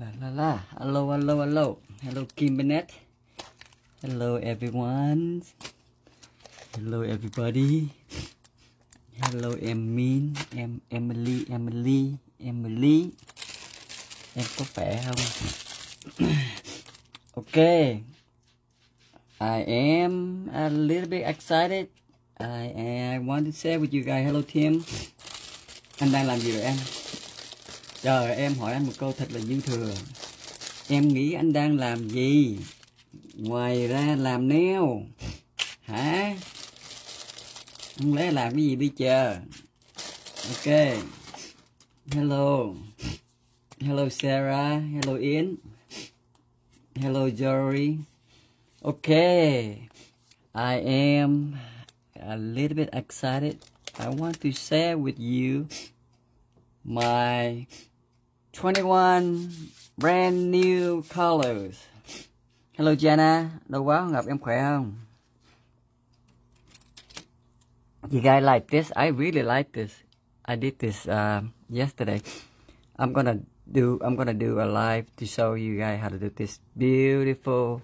La la la. Hello, hello, hello. Hello, Kim Bennett. Hello, everyone. Hello, everybody. Hello, em em Emily, Emily, Emily. Em có khỏe không? ok. I am a little bit excited. I, I want to share with you guys. Hello, Tim. Anh đang làm gì vậy em? chờ em hỏi anh một câu thật là như thừa em nghĩ anh đang làm gì ngoài ra làm neo hả không lẽ làm cái gì bây giờ ok hello hello sarah hello yến hello jory ok i am a little bit excited i want to share with you my 21 brand new colors. Hello Jenna, lâu quá không em khỏe không? You guys like this? I really like this. I did this uh, yesterday. I'm gonna do I'm gonna do a live to show you guys how to do this beautiful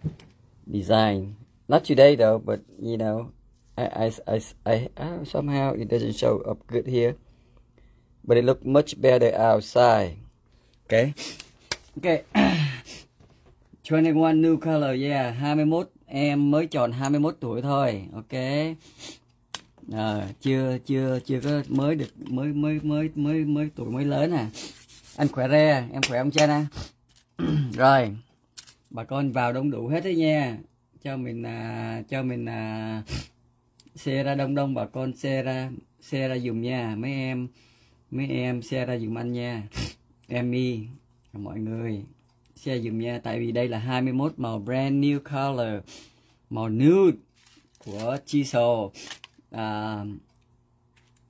design. Not today though, but you know, I I I, I somehow it doesn't show up good here, but it looked much better outside. Okay. Okay. 21 new color, yeah. 21 em mới tròn 21 tuổi thôi. Ok. À, chưa chưa chưa có mới được mới mới mới mới mới tuổi mới lớn à. Anh khỏe re, em khỏe không cha nè. Rồi. Bà con vào đông đủ hết đấy nha. Cho mình à, cho mình à, xe ra đông đông bà con xe ra xe ra dùng nha mấy em mấy em xe ra dùng anh nha Emmy mọi người xe dùm nha tại vì đây là 21 màu brand new color màu nude của chiso à,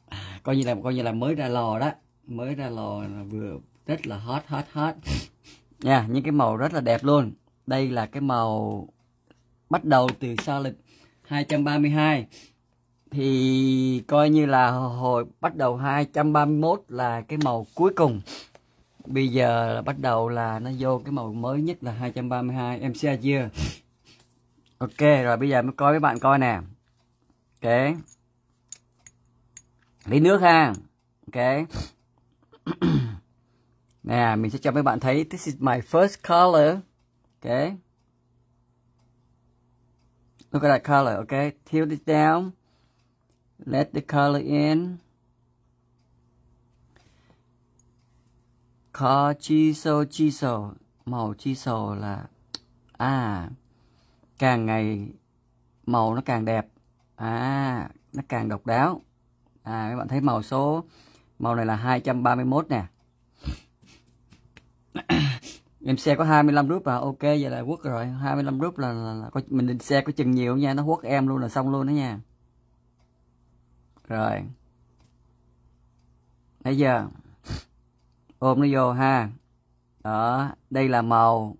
à, coi như là coi như là mới ra lò đó mới ra lò vừa rất là hot hot hot nha yeah, những cái màu rất là đẹp luôn đây là cái màu bắt đầu từ sao lịch 232 thì coi như là hồi bắt đầu 231 là cái màu cuối cùng bây giờ là bắt đầu là nó vô cái màu mới nhất là 232 xe chưa ok rồi bây giờ mới coi với bạn coi nè ok lấy nước ha ok nè mình sẽ cho mấy bạn thấy this is my first color ok look at that color ok tilt it down let the color in có chi sâu chi sầu màu chi sầu là à càng ngày màu nó càng đẹp à nó càng độc đáo à các bạn thấy màu số màu này là 231 nè em xe có 25 rúp à ok vậy là quốc rồi 25 rúp là, là, là mình định xe có chừng nhiều nha nó quốc em luôn là xong luôn đó nha rồi bây giờ ôm nó vô ha đó đây là màu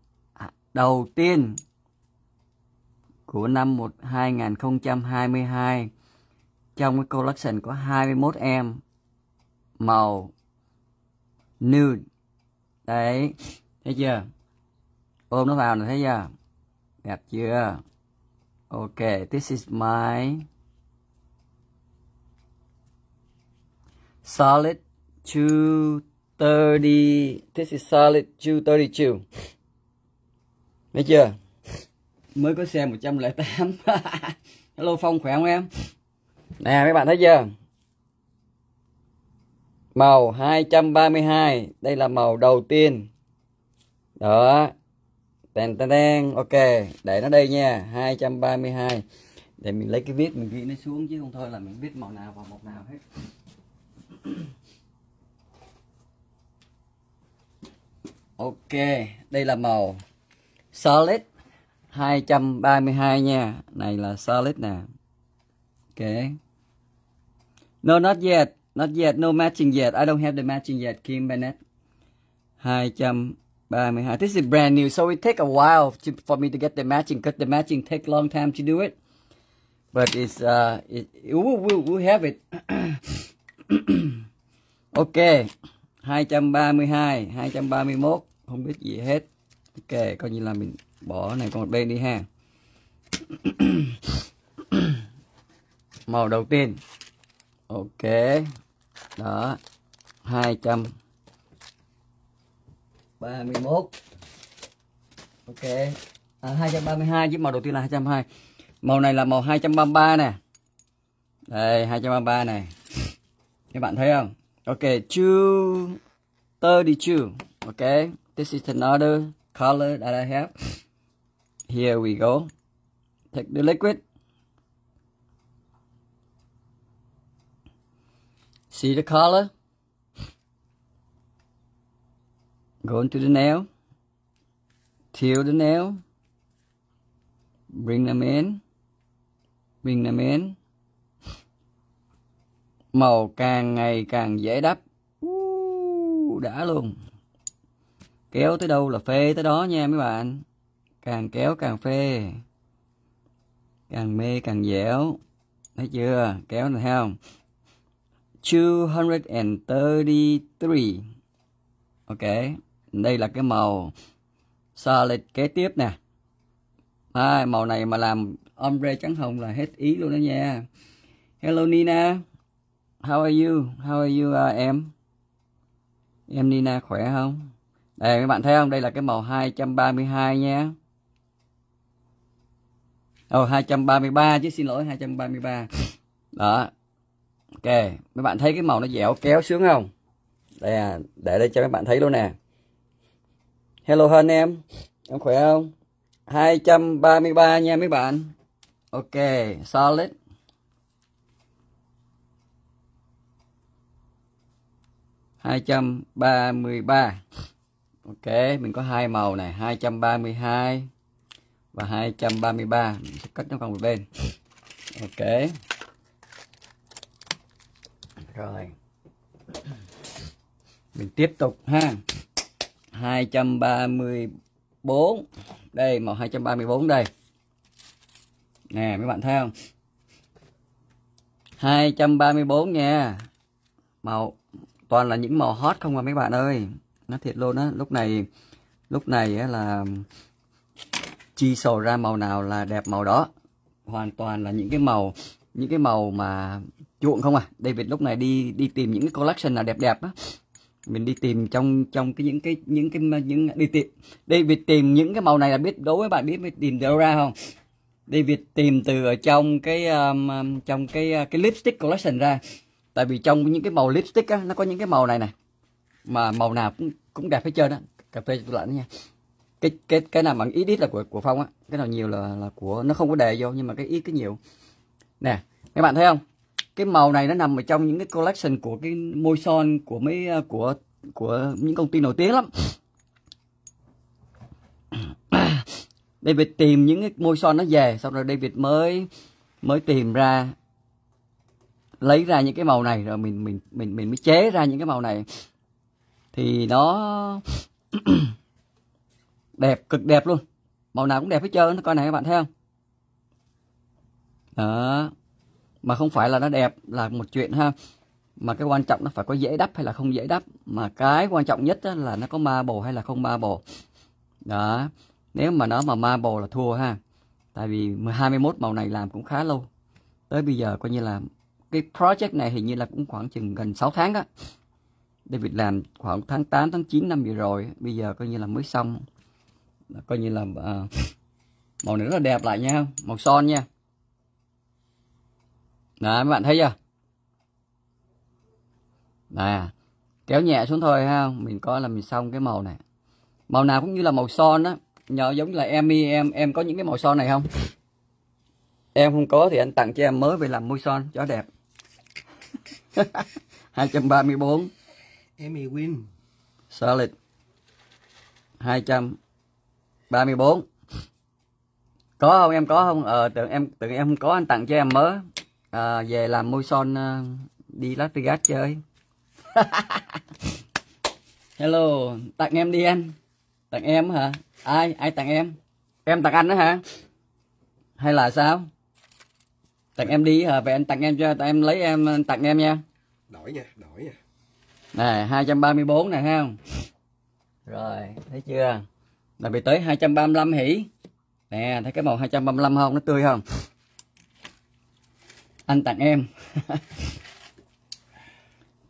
đầu tiên của năm 2022 trong cái collection có 21 em màu nude đấy thấy chưa ôm nó vào này thấy chưa đẹp chưa ok this is my solid two 30 this is solid Jew 32 thấy chưa mới có xe 108 hello Phong khỏe không em nè mấy bạn thấy chưa màu 232 đây là màu đầu tiên đó tên tên tên ok để nó đây nha 232 để mình lấy cái viết mình ghi nó xuống chứ không thôi là mình biết màu nào và màu nào hết Ok, đây là màu solid 232 nha. Này là solid nè. Ok. No not yet, not yet, no matching yet. I don't have the matching yet, Kim Bennett. 232. This is brand new, so it take a while to, for me to get the matching because the matching take long time to do it. But it's uh it, it we we we'll have it. okay. 232 231 không biết gì hết ok coi như là mình bỏ này còn bên đi ha màu đầu tiên ok đó 231 ok à, 232 chứ màu đầu tiên là 220 màu này là màu 233 nè đây 233 này các bạn thấy không Okay, 232. Okay, this is another color that I have. Here we go. Take the liquid. See the color? Go into the nail. Till the nail. Bring them in. Bring them in. màu càng ngày càng dễ đắp đã luôn kéo tới đâu là phê tới đó nha mấy bạn càng kéo càng phê càng mê càng dẻo thấy chưa kéo này thấy không 233 ok đây là cái màu solid kế tiếp nè à, màu này mà làm ombre trắng hồng là hết ý luôn đó nha hello Nina How are you? How are you uh, em? Em Nina khỏe không? Đây các bạn thấy không? Đây là cái màu 232 nha. Ồ oh, 233 chứ xin lỗi 233. Đó. Ok, mấy bạn thấy cái màu nó dẻo kéo sướng không? Đây à, để đây cho các bạn thấy luôn nè. Hello hơn em. Em khỏe không? 233 nha mấy bạn. Ok, solid. 233 ok mình có hai màu này 232 và 233 mình sẽ cắt nó qua một bên ok rồi mình tiếp tục ha 234 đây màu 234 đây nè mấy bạn thấy không 234 nha màu toàn là những màu hot không à mấy bạn ơi nó thiệt luôn á lúc này lúc này á, là chi sầu ra màu nào là đẹp màu đó hoàn toàn là những cái màu những cái màu mà chuộng không à David lúc này đi đi tìm những cái collection là đẹp đẹp á mình đi tìm trong trong cái những cái những cái những đi tìm David tìm những cái màu này là biết đối với bạn biết mới tìm đâu ra không David tìm từ ở trong cái um, um trong cái uh, cái lipstick collection ra tại vì trong những cái màu lipstick á, nó có những cái màu này này mà màu nào cũng cũng đẹp hết trơn á cà phê tôi lạnh nha cái cái cái nào bằng ít ít là của của phong á cái nào nhiều là là của nó không có đề vô nhưng mà cái ít cái nhiều nè các bạn thấy không cái màu này nó nằm ở trong những cái collection của cái môi son của mấy à, của của những công ty nổi tiếng lắm David tìm những cái môi son nó về xong rồi David mới mới tìm ra lấy ra những cái màu này rồi mình mình mình mình mới chế ra những cái màu này thì nó đẹp cực đẹp luôn màu nào cũng đẹp hết trơn coi này các bạn thấy không đó mà không phải là nó đẹp là một chuyện ha mà cái quan trọng nó phải có dễ đắp hay là không dễ đắp mà cái quan trọng nhất là nó có ma bồ hay là không ma bồ đó nếu mà nó mà ma bồ là thua ha tại vì 21 màu này làm cũng khá lâu tới bây giờ coi như là cái project này hình như là cũng khoảng chừng gần 6 tháng đó David làm khoảng tháng 8 tháng 9 năm vừa rồi bây giờ coi như là mới xong coi như là uh, màu này rất là đẹp lại nha màu son nha Đấy, các bạn thấy chưa? Nè, kéo nhẹ xuống thôi ha, mình coi là mình xong cái màu này. Màu nào cũng như là màu son đó, nhờ giống như là em em em có những cái màu son này không? Em không có thì anh tặng cho em mới về làm môi son cho đẹp. 234 Emmy Win Solid 234 Có không em có không? Ờ tưởng em tưởng em không có anh tặng cho em mới à, về làm môi son uh, ờ, đi Las Vegas chơi Hello, tặng em đi anh. Tặng em hả? Ai ai tặng em? Em tặng anh đó hả? Hay là sao? tặng em đi hả? À, vậy anh tặng em cho, tặng em lấy em tặng em nha. Đổi nha, đổi nha. Này, 234 nè ha. Rồi, thấy chưa? Là bị tới 235 hỉ. Nè, thấy cái màu 235 không? Nó tươi không? Anh tặng em.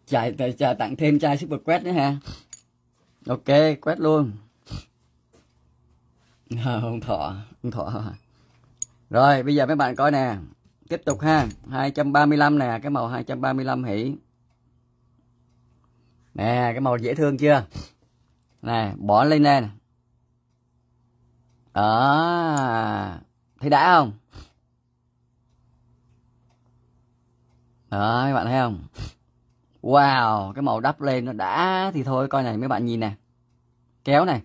chạy chờ tặng thêm chai super quét nữa ha. Ok, quét luôn. Không thọ, không thọ. Rồi, bây giờ mấy bạn coi nè tiếp tục ha 235 nè cái màu 235 hỉ nè cái màu dễ thương chưa nè bỏ lên nè đó thấy đã không đó các bạn thấy không wow cái màu đắp lên nó đã thì thôi coi này mấy bạn nhìn nè kéo này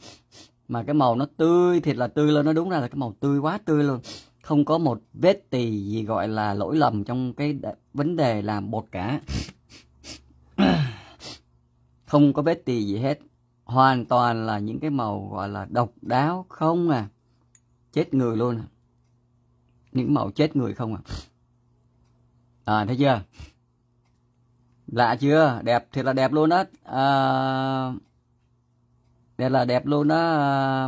mà cái màu nó tươi thiệt là tươi lên nó đúng ra là cái màu tươi quá tươi luôn không có một vết tì gì gọi là lỗi lầm trong cái vấn đề làm bột cả không có vết tì gì hết hoàn toàn là những cái màu gọi là độc đáo không à chết người luôn à những màu chết người không à à thấy chưa lạ chưa đẹp thiệt là đẹp luôn á à, đẹp là đẹp luôn á à,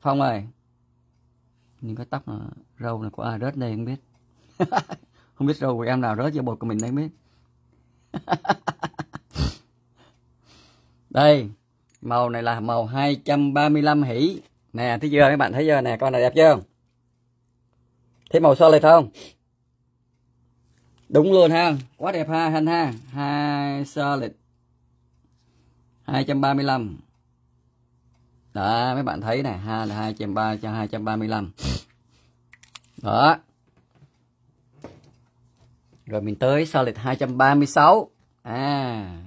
phong ơi những cái tóc là râu này của ai rớt đây không biết không biết râu của em nào rớt vô bột của mình đấy biết đây màu này là màu 235 hỉ nè thấy chưa các bạn thấy chưa nè con này đẹp chưa thấy màu sơn này không đúng luôn ha quá đẹp ha anh ha hai solid 235 đó mấy bạn thấy này ha là hai trên ba cho hai trăm ba mươi lăm đó rồi mình tới sao lịch 236 à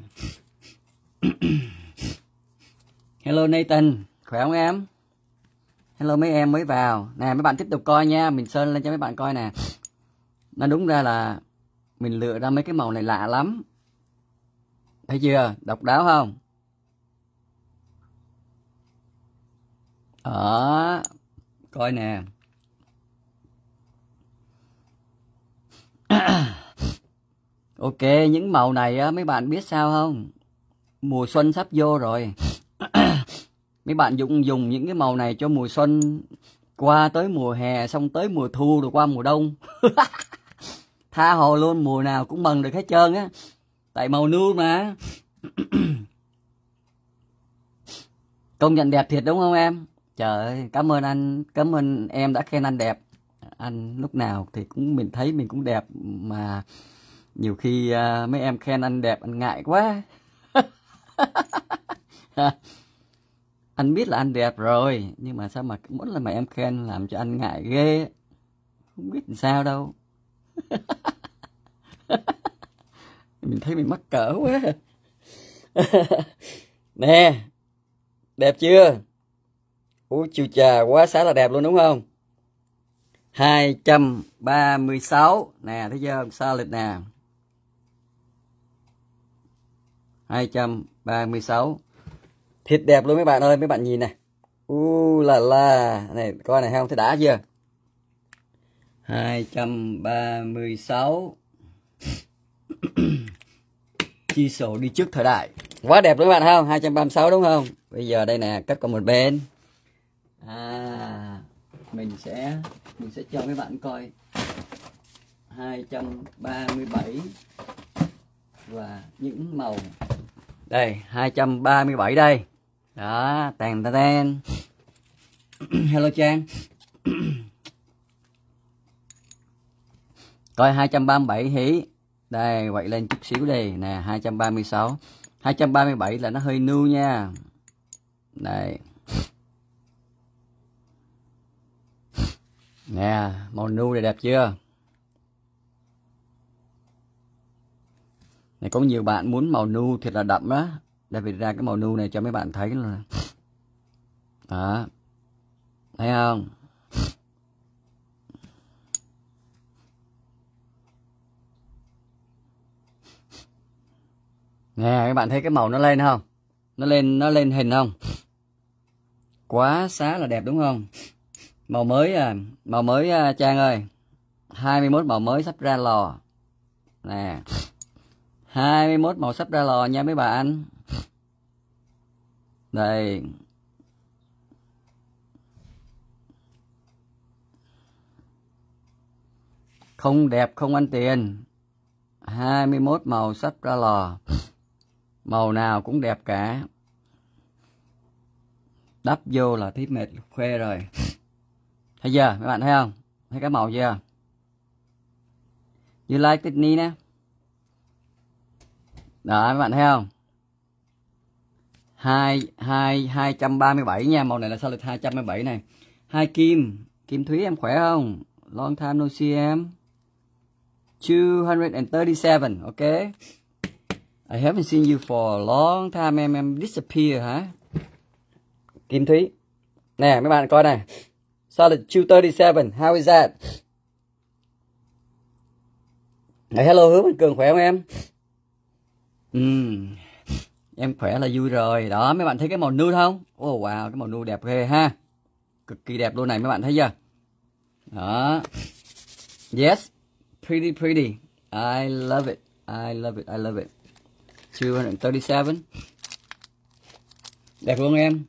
hello Nathan khỏe không em hello mấy em mới vào nè mấy bạn tiếp tục coi nha mình sơn lên cho mấy bạn coi nè nó đúng ra là mình lựa ra mấy cái màu này lạ lắm thấy chưa độc đáo không đó coi nè ok những màu này á mấy bạn biết sao không mùa xuân sắp vô rồi mấy bạn dùng dùng những cái màu này cho mùa xuân qua tới mùa hè xong tới mùa thu rồi qua mùa đông tha hồ luôn mùa nào cũng mần được hết trơn á tại màu nâu mà công nhận đẹp thiệt đúng không em trời ơi cảm ơn anh cảm ơn em đã khen anh đẹp anh lúc nào thì cũng mình thấy mình cũng đẹp mà nhiều khi uh, mấy em khen anh đẹp anh ngại quá anh biết là anh đẹp rồi nhưng mà sao mà mỗi lần mà em khen làm cho anh ngại ghê không biết làm sao đâu mình thấy mình mắc cỡ quá nè đẹp chưa Ủa chiều trà quá xá là đẹp luôn đúng không? 236 nè thấy chưa xa lịch nè 236 thịt đẹp luôn mấy bạn ơi mấy bạn nhìn này u là la này coi này không thấy đã chưa 236 chi sổ đi trước thời đại quá đẹp đúng bạn không 236 đúng không bây giờ đây nè cắt còn một bên à mình sẽ mình sẽ cho các bạn coi 237 và những màu đây 237 đây đó tèn tèn hello trang coi 237 hí đây quậy lên chút xíu đi nè 236 237 là nó hơi nưu nha đây nè màu nu này đẹp chưa này có nhiều bạn muốn màu nu thiệt là đậm á đây vì ra cái màu nu này cho mấy bạn thấy luôn đó thấy không nè các bạn thấy cái màu nó lên không nó lên nó lên hình không quá xá là đẹp đúng không màu mới à màu mới à, trang ơi 21 màu mới sắp ra lò nè 21 màu sắp ra lò nha mấy bà anh đây không đẹp không ăn tiền 21 màu sắp ra lò màu nào cũng đẹp cả đắp vô là thấy mệt khoe rồi Thấy giờ Các bạn thấy không? Thấy cái màu chưa? như like Disney nè. Đó, các bạn thấy không? hai hai hai trăm ba mươi bảy nha, màu này là sao lịch bảy này. Hai Kim, Kim Thúy em khỏe không? Long time no see em. 237, okay? I haven't seen you for a long time em em disappear hả? Huh? Kim Thúy. Nè, mấy bạn coi này. Solid 237. How is that? Hey, hello Hứa Minh Cường khỏe không em? Uhm. Em khỏe là vui rồi. Đó, mấy bạn thấy cái màu nude không? Oh wow, cái màu nude đẹp ghê ha. Cực kỳ đẹp luôn này mấy bạn thấy chưa? Đó. Yes. Pretty pretty. I love it. I love it. I love it. 237. Đẹp luôn em.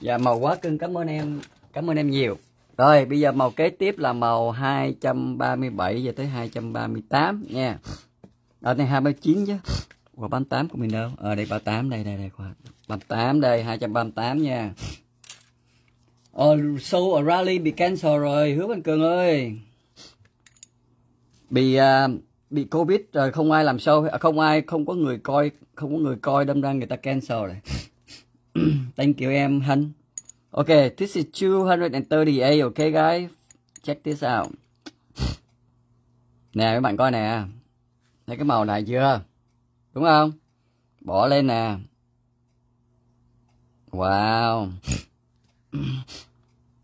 Dạ màu quá cưng cảm ơn em Cảm ơn em nhiều. Rồi, bây giờ màu kế tiếp là màu 237 và tới 238 nha. Ở đây 239 chứ. Qua 38 của mình đâu? Ở ờ, à, đây 38 đây đây đây qua. 38 đây 238 nha. Ờ show ở rally bị cancel rồi, Hứa Văn Cường ơi. Bị uh, bị covid rồi không ai làm show, à, không ai không có người coi, không có người coi đâm ra người ta cancel rồi. Thank you em Hân. Okay, this is 238, okay guys? Check this out. Nè các bạn coi nè. Thấy cái màu này chưa? Đúng không? Bỏ lên nè. Wow.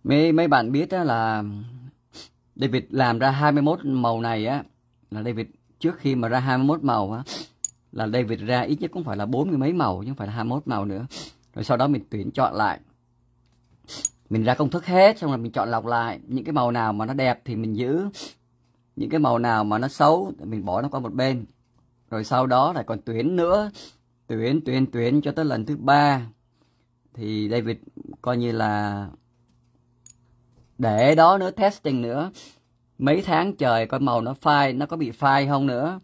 Mấy mấy bạn biết là David làm ra 21 màu này á là David trước khi mà ra 21 màu á là David ra ít nhất cũng phải là 40 mấy màu chứ không phải là 21 màu nữa. Rồi sau đó mình tuyển chọn lại mình ra công thức hết xong rồi mình chọn lọc lại những cái màu nào mà nó đẹp thì mình giữ những cái màu nào mà nó xấu mình bỏ nó qua một bên rồi sau đó lại còn tuyến nữa tuyến tuyến tuyến cho tới lần thứ ba thì David coi như là để đó nữa testing nữa mấy tháng trời coi màu nó phai nó có bị phai không nữa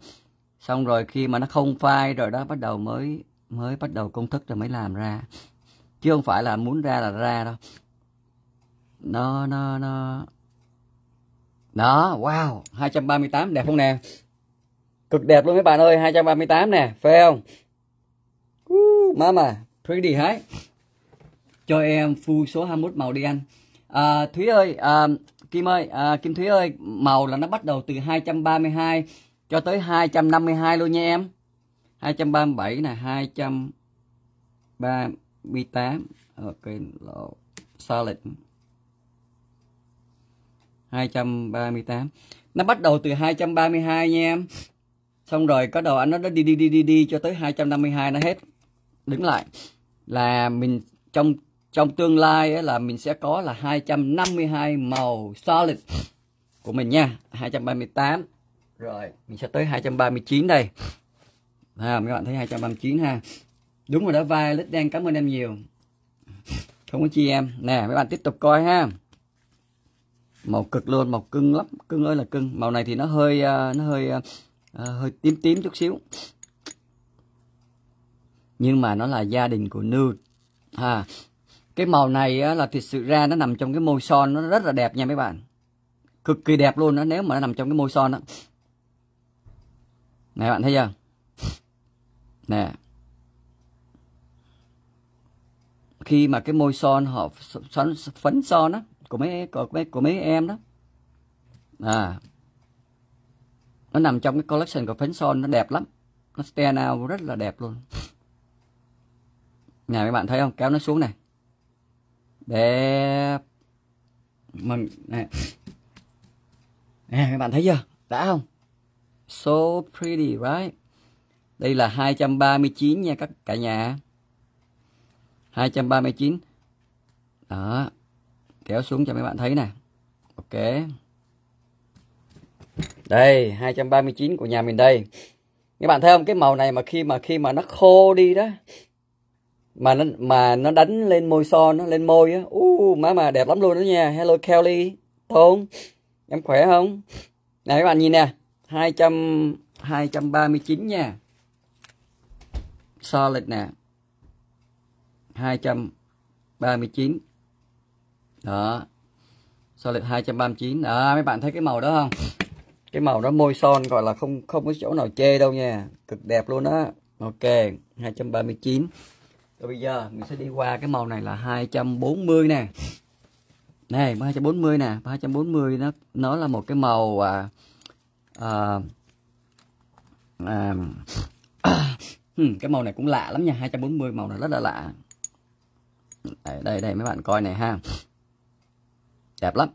xong rồi khi mà nó không phai rồi đó bắt đầu mới mới bắt đầu công thức rồi mới làm ra chứ không phải là muốn ra là ra đâu nó nó nó đó wow 238 đẹp không nè cực đẹp luôn mấy bạn ơi 238 nè phải không uh, mama pretty hái cho em full số 21 màu đi anh à, Thúy ơi à, Kim ơi à, Kim Thúy ơi màu là nó bắt đầu từ 232 cho tới 252 luôn nha em 237 nè 230 B8 ok lộ solid 238 nó bắt đầu từ 232 nha em xong rồi có đầu anh nó đi đi đi đi đi cho tới 252 nó hết đứng lại là mình trong trong tương lai ấy là mình sẽ có là 252 màu solid của mình nha 238 rồi mình sẽ tới 239 đây à, mấy bạn thấy 239 ha đúng rồi đó vai lít đen cảm ơn em nhiều không có chi em nè mấy bạn tiếp tục coi ha màu cực luôn màu cưng lắm cưng ơi là cưng màu này thì nó hơi ờ, nó hơi ờ, ờ, hơi tím tím chút xíu nhưng mà nó là gia đình của nude à, cái màu này á, là thực sự ra nó nằm trong cái môi son nó rất là đẹp nha mấy bạn cực kỳ đẹp luôn đó nếu mà nó nằm trong cái môi son đó này bạn thấy chưa nè khi mà cái môi son họ phấn, phấn son đó của mấy của mấy của mấy em đó à nó nằm trong cái collection của phấn son nó đẹp lắm nó stand out rất là đẹp luôn nhà các bạn thấy không kéo nó xuống này đẹp mình này nè các bạn thấy chưa đã không so pretty right đây là 239 nha các cả nhà 239 đó kéo xuống cho mấy bạn thấy nè ok đây 239 của nhà mình đây các bạn thấy không cái màu này mà khi mà khi mà nó khô đi đó mà nó mà nó đánh lên môi son nó lên môi á uh, má mà đẹp lắm luôn đó nha hello Kelly tôn em khỏe không này các bạn nhìn nè 200 239 nha solid nè 239 đó so lệch 239 đó mấy bạn thấy cái màu đó không cái màu đó môi son gọi là không không có chỗ nào chê đâu nha cực đẹp luôn đó ok 239 rồi bây giờ mình sẽ đi qua cái màu này là 240 nè này 340 nè 340 nó nó là một cái màu à, à, à, hmm, cái màu này cũng lạ lắm nha 240 màu này rất là lạ Đấy, đây đây mấy bạn coi này ha đẹp lắm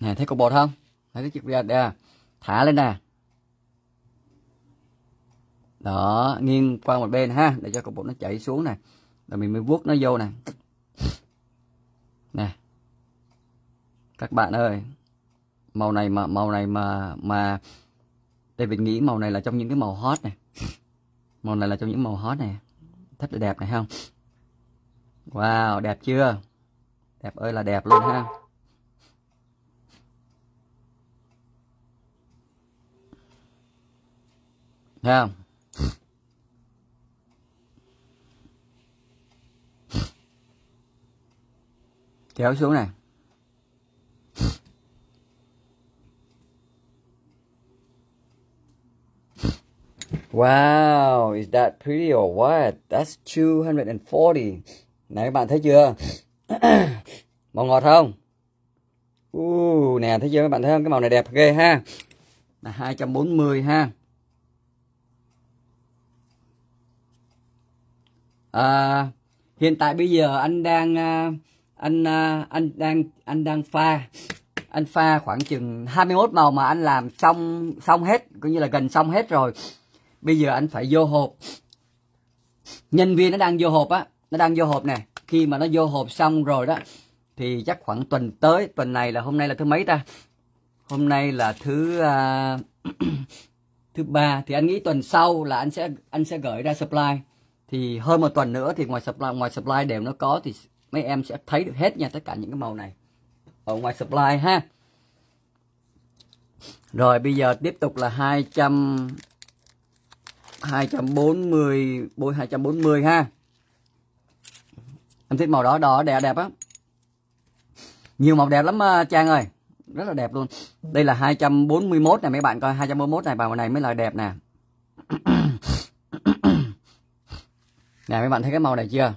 này thấy cục bột không thấy cái chiếc đây à? thả lên nè đó nghiêng qua một bên ha để cho cục bột nó chảy xuống này rồi mình mới vuốt nó vô nè nè các bạn ơi màu này mà màu này mà mà đây mình nghĩ màu này là trong những cái màu hot này màu này là trong những màu hot này thích là đẹp này không Wow, đẹp chưa? Đẹp ơi là đẹp luôn ha. Thấy không? Kéo xuống này. Wow, is that pretty or what? That's 240 này các bạn thấy chưa màu ngọt không uh, nè thấy chưa các bạn thấy không cái màu này đẹp ghê ha là 240 ha à, hiện tại bây giờ anh đang à, anh à, anh đang anh đang pha anh pha khoảng chừng 21 màu mà anh làm xong xong hết coi như là gần xong hết rồi bây giờ anh phải vô hộp nhân viên nó đang vô hộp á nó đang vô hộp nè khi mà nó vô hộp xong rồi đó thì chắc khoảng tuần tới tuần này là hôm nay là thứ mấy ta hôm nay là thứ uh, thứ ba thì anh nghĩ tuần sau là anh sẽ anh sẽ gửi ra supply thì hơn một tuần nữa thì ngoài supply ngoài supply đều nó có thì mấy em sẽ thấy được hết nha tất cả những cái màu này ở ngoài supply ha rồi bây giờ tiếp tục là 200 240 240 ha em thích màu đỏ đỏ đẹp đẹp á nhiều màu đẹp lắm à, trang ơi rất là đẹp luôn đây là 241 nè mấy bạn coi 241 này vào này mới là đẹp nè nè mấy bạn thấy cái màu này chưa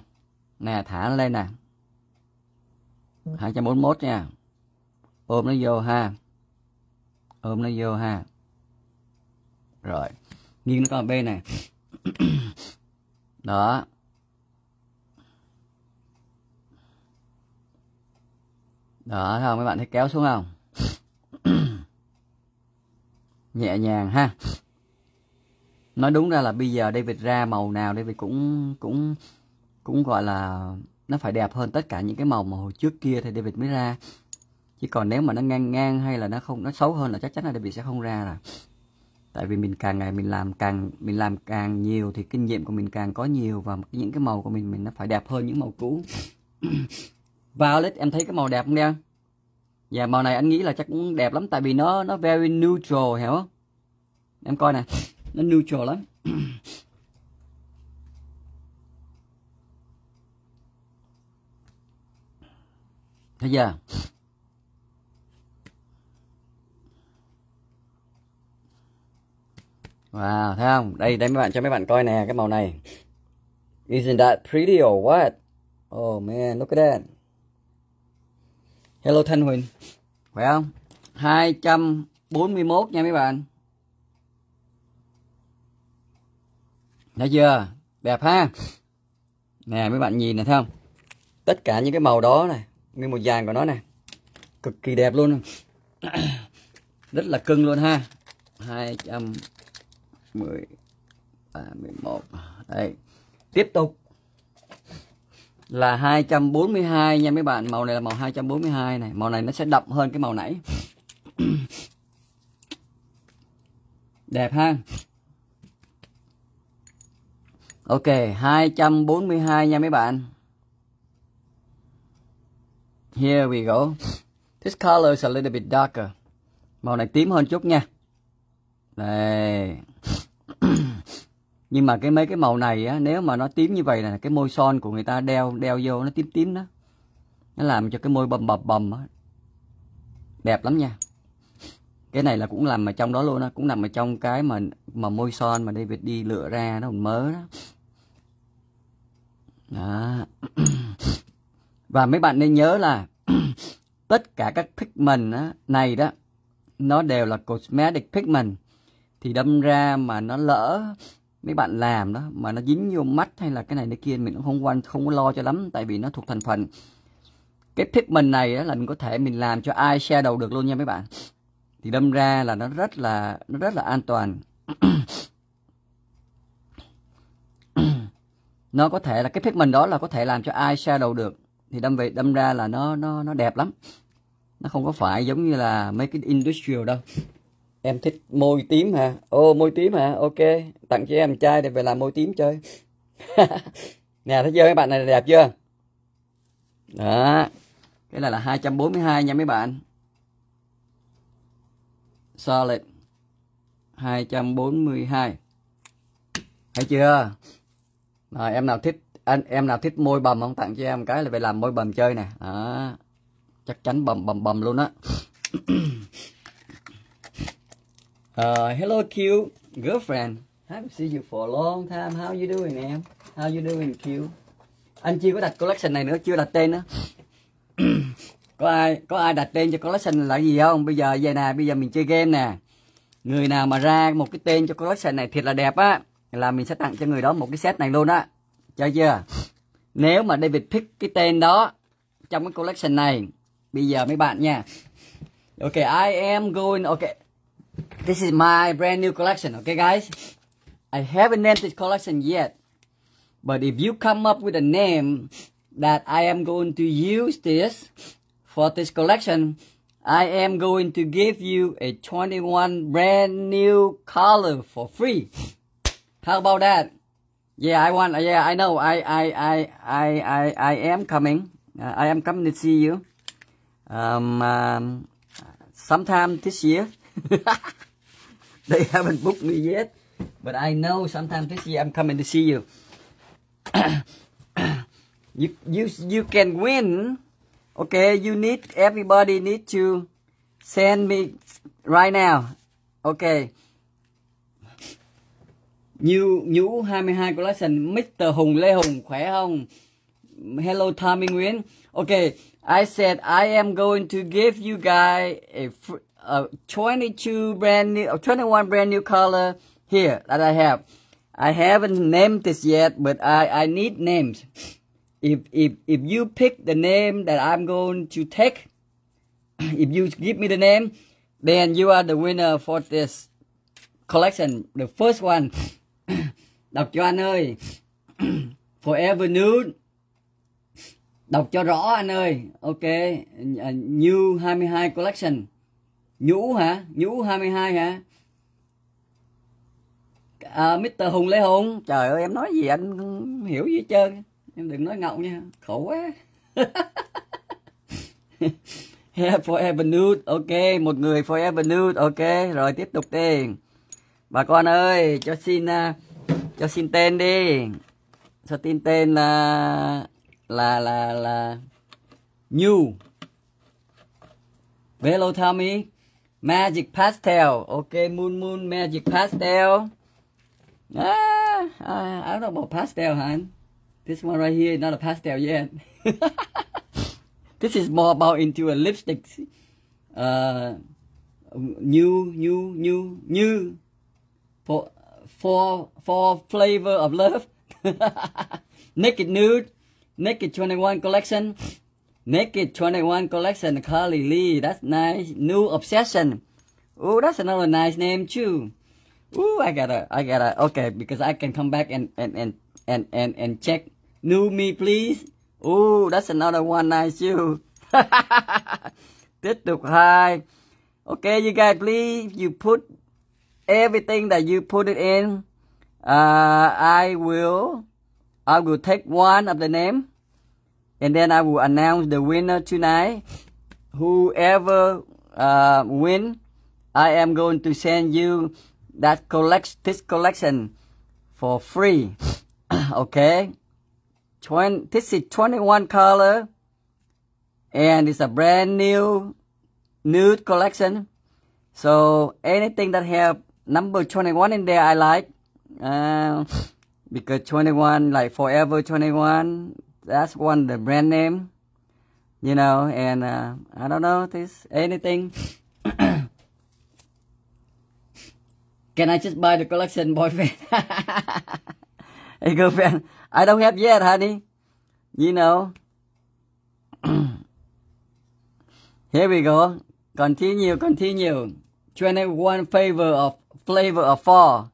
nè thả nó lên nè 241 nha ôm nó vô ha ôm nó vô ha rồi nghiêng nó qua bên này đó đó không các bạn thấy kéo xuống không nhẹ nhàng ha nói đúng ra là bây giờ David ra màu nào David cũng cũng cũng gọi là nó phải đẹp hơn tất cả những cái màu mà hồi trước kia thì David mới ra chứ còn nếu mà nó ngang ngang hay là nó không nó xấu hơn là chắc chắn là David sẽ không ra rồi tại vì mình càng ngày mình làm càng mình làm càng nhiều thì kinh nghiệm của mình càng có nhiều và những cái màu của mình mình nó phải đẹp hơn những màu cũ Violet em thấy cái màu đẹp không đen? Dạ màu này anh nghĩ là chắc cũng đẹp lắm tại vì nó nó very neutral hiểu không? Em coi nè, nó neutral lắm. Thấy chưa? Wow, thấy không? Đây, đây mấy bạn cho mấy bạn coi nè, cái màu này. Isn't that pretty or what? Oh man, look at that. Hello Thanh Huỳnh Khỏe không? 241 nha mấy bạn Đã chưa? Đẹp ha Nè mấy bạn nhìn này thấy không Tất cả những cái màu đó này Nguyên một dàn của nó này Cực kỳ đẹp luôn Rất là cưng luôn ha 210 31 Đây Tiếp tục là 242 nha mấy bạn màu này là màu 242 này màu này nó sẽ đậm hơn cái màu nãy đẹp ha Ok 242 nha mấy bạn Here we go This color is a little bit darker Màu này tím hơn chút nha Đây nhưng mà cái mấy cái màu này á, nếu mà nó tím như vậy là cái môi son của người ta đeo đeo vô nó tím tím đó nó làm cho cái môi bầm bầm bầm á. đẹp lắm nha cái này là cũng làm mà trong đó luôn á cũng nằm ở trong cái mà mà môi son mà David đi lựa ra nó còn mớ đó, đó. và mấy bạn nên nhớ là tất cả các pigment á, này đó nó đều là cosmetic pigment thì đâm ra mà nó lỡ mấy bạn làm đó mà nó dính vô mắt hay là cái này cái kia mình cũng không quan không có lo cho lắm tại vì nó thuộc thành phần cái pigment này là mình có thể mình làm cho ai đầu được luôn nha mấy bạn thì đâm ra là nó rất là nó rất là an toàn nó có thể là cái pigment đó là có thể làm cho ai đầu được thì đâm về đâm ra là nó nó nó đẹp lắm nó không có phải giống như là mấy cái industrial đâu em thích môi tím hả ô môi tím hả ok tặng cho em trai để về làm môi tím chơi nè thấy chưa mấy bạn này đẹp chưa đó cái này là 242 nha mấy bạn solid 242 thấy chưa rồi em nào thích anh em nào thích môi bầm không tặng cho em cái là về làm môi bầm chơi nè đó chắc chắn bầm bầm bầm luôn á Ờ, hello, cute girlfriend. Haven't seen you for a long time. How you doing em? How you doing, cute? Anh chưa có đặt collection này nữa, chưa đặt tên nữa. có ai có ai đặt tên cho collection là gì không? Bây giờ vậy nè, bây giờ mình chơi game nè. Người nào mà ra một cái tên cho collection này thiệt là đẹp á, là mình sẽ tặng cho người đó một cái set này luôn á. Cho chưa? Nếu mà David pick cái tên đó trong cái collection này, bây giờ mấy bạn nha. Ok, I am going, ok, This is my brand new collection, okay guys? I haven't named this collection yet. But if you come up with a name that I am going to use this for this collection, I am going to give you a 21 brand new color for free. How about that? Yeah, I want, yeah, I know, I, I, I, I, I, I am coming. Uh, I am coming to see you. Um, um, sometime this year. they haven't booked me yet, but I know sometimes this year I'm coming to see you. you you you can win. Okay, you need everybody need to send me right now. Okay. New Nhũ 22 Collection Mr. Hùng Lê Hùng khỏe không? Hello Tommy Nguyễn. Okay, I said I am going to give you guys a A 22 brand new, 21 brand new color here that I have. I haven't named this yet, but I, I need names. If, if, if you pick the name that I'm going to take, if you give me the name, then you are the winner for this collection. The first one, đọc cho anh ơi. Forever Nude. Đọc cho rõ anh ơi. Ok, New 22 Collection. nhũ hả nhũ 22 hả à, Mr Hùng Lê Hùng trời ơi em nói gì anh hiểu gì hết trơn em đừng nói ngọng nha khổ quá yeah, forever nude ok một người forever nude ok rồi tiếp tục đi bà con ơi cho xin à, cho xin tên đi cho tin tên là là là là new Hello Tommy Magic Pastel. Okay, Moon Moon Magic Pastel. Ah, I, don't know about pastel, hon. This one right here is not a pastel yet. this is more about into a lipstick. Uh, new, new, new, new. For, for, for flavor of love. naked Nude. Naked 21 collection. Naked 21 collection, Carly Lee. That's nice. New Obsession. Oh, that's another nice name too. Ooh, I gotta, I gotta, okay, because I can come back and, and, and, and, and, and check new me, please. Ooh, that's another one nice too. Tiếp tục hai. Okay, you guys, please, you put everything that you put it in. Uh, I will, I will take one of the name and then I will announce the winner tonight. Whoever uh, win, I am going to send you that collect this collection for free. okay, 20, this is 21 color, and it's a brand new nude collection. So anything that have number 21 in there, I like. Uh, because 21 like forever 21 that's one the brand name, you know, and uh, I don't know this anything. Can I just buy the collection, boyfriend? hey, girlfriend, I don't have yet, honey. You know. Here we go. Continue, continue. 21 flavor of flavor of fall.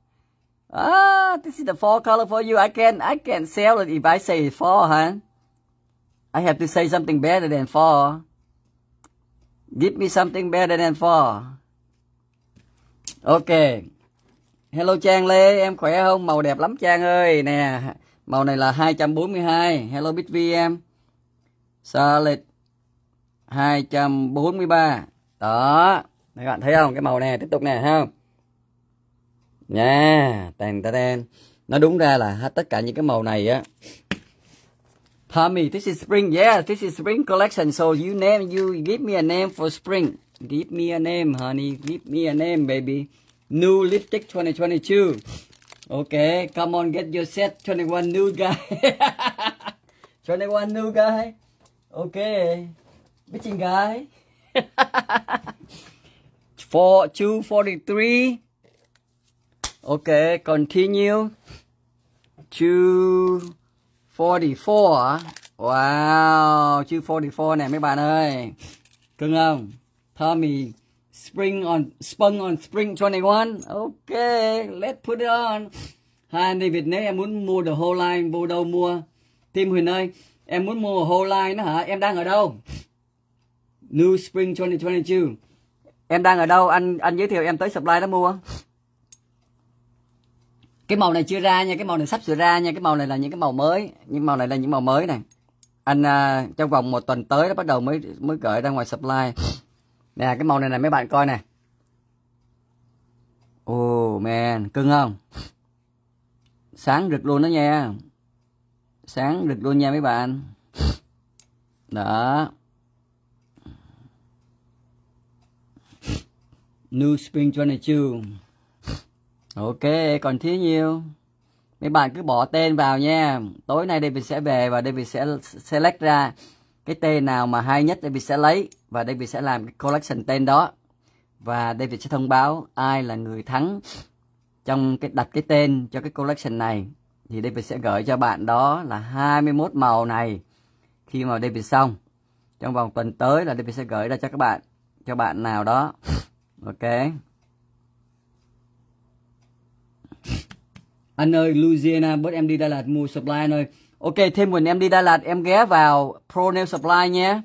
Ah, this is the fall color for you. I can I can sell it if I say fall, huh? I have to say something better than four. Give me something better than four. Ok. Hello Trang Lê, em khỏe không? Màu đẹp lắm Trang ơi. Nè, màu này là 242. Hello Big V em. Solid 243. Đó. Các bạn thấy không? Cái màu này tiếp tục nè không? Nha, yeah. tèn tèn. Nó đúng ra là tất cả những cái màu này á Tommy, this is spring. Yeah, this is spring collection. So you name, you give me a name for spring. Give me a name, honey. Give me a name, baby. New lipstick 2022. Okay, come on, get your set. 21 new guy. 21 new guy. Okay. Bitching guy. 4, 243. Okay, continue. 2... 44 Wow, chữ 44 này mấy bạn ơi. Cưng không? Tommy Spring on Spung on Spring 21. Ok, let's put it on. Hai anh đi nếu em muốn mua the whole line vô đâu mua? Tim Huỳnh ơi, em muốn mua whole line đó hả? Em đang ở đâu? New Spring 2022. Em đang ở đâu? Anh anh giới thiệu em tới supply đó mua cái màu này chưa ra nha cái màu này sắp sửa ra nha cái màu này là những cái màu mới những màu này là những màu mới này anh à, trong vòng một tuần tới nó bắt đầu mới mới gửi ra ngoài supply nè cái màu này này mấy bạn coi nè oh man cưng không sáng rực luôn đó nha sáng rực luôn nha mấy bạn đó New Spring 22 ok còn thiếu nhiêu mấy bạn cứ bỏ tên vào nha tối nay David sẽ về và David sẽ select ra cái tên nào mà hay nhất David sẽ lấy và David sẽ làm cái collection tên đó và David sẽ thông báo ai là người thắng trong cái đặt cái tên cho cái collection này thì David sẽ gửi cho bạn đó là 21 màu này khi mà David xong trong vòng tuần tới là David sẽ gửi ra cho các bạn cho bạn nào đó ok anh ơi Louisiana bớt em đi Đà Lạt mua supply anh ơi ok thêm một em đi Đà Lạt em ghé vào Pro Nail Supply nhé